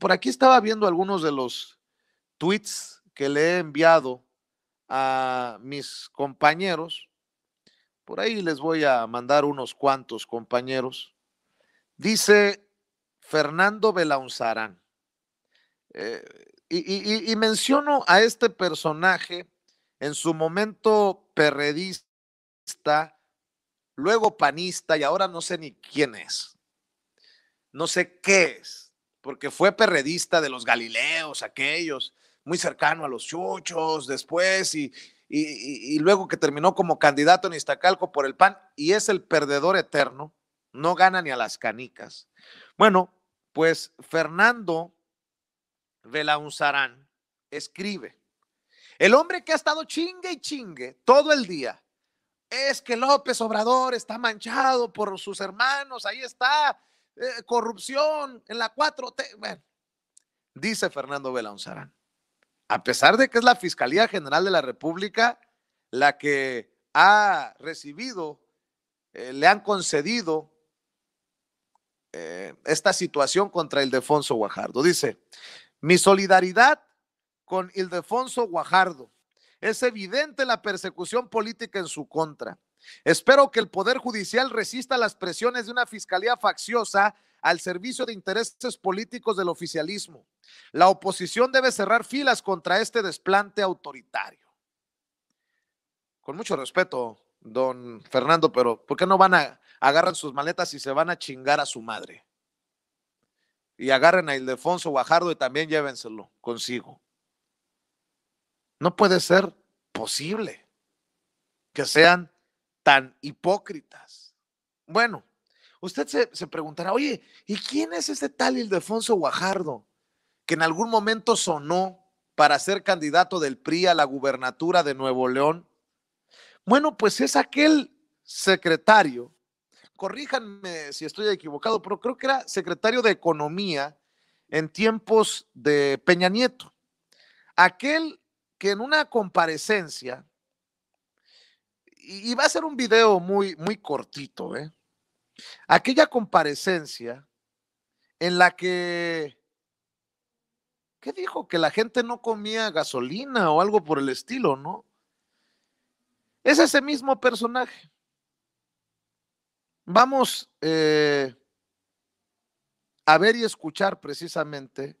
por aquí estaba viendo algunos de los tweets que le he enviado a mis compañeros. Por ahí les voy a mandar unos cuantos compañeros. Dice Fernando Belaunzarán. Eh, y, y, menciono a este personaje en su momento perredista, luego panista y ahora no sé ni quién es. No sé qué es porque fue perredista de los Galileos, aquellos, muy cercano a los chuchos después y, luego que terminó como candidato en Iztacalco por el PAN y es el perdedor eterno, no gana ni a las canicas. Bueno, pues Fernando Velaunzarán escribe, el hombre que ha estado chingue y chingue todo el día, es que López Obrador está manchado por sus hermanos, ahí está, eh, corrupción en la 4T. dice Fernando Belaunzarán. A pesar de que es la Fiscalía General de la República la que ha recibido, eh, le han concedido eh, esta situación contra Ildefonso Guajardo. Dice, mi solidaridad con Ildefonso Guajardo. Es evidente la persecución política en su contra. Espero que el Poder Judicial resista las presiones de una fiscalía facciosa al servicio de intereses políticos del oficialismo. La oposición debe cerrar filas contra este desplante autoritario. Con mucho respeto, don Fernando, pero ¿por qué no van a agarrar sus maletas y se van a chingar a su madre? Y agarren a Ildefonso Guajardo y también llévenselo consigo. No puede ser posible que sean tan hipócritas. Bueno, usted se, preguntará, oye, ¿y quién es este tal Ildefonso Guajardo que en algún momento sonó para ser candidato del PRI a la gubernatura de Nuevo León? Bueno, pues es aquel secretario, corríjanme si estoy equivocado, pero creo que era secretario de Economía en tiempos de Peña Nieto. Aquel que en una comparecencia y, va a ser un video muy, muy cortito, ¿eh? Aquella comparecencia en la que, ¿qué dijo? Que la gente no comía gasolina o algo por el estilo, ¿no? Es ese mismo personaje. Vamos eh, a ver y escuchar precisamente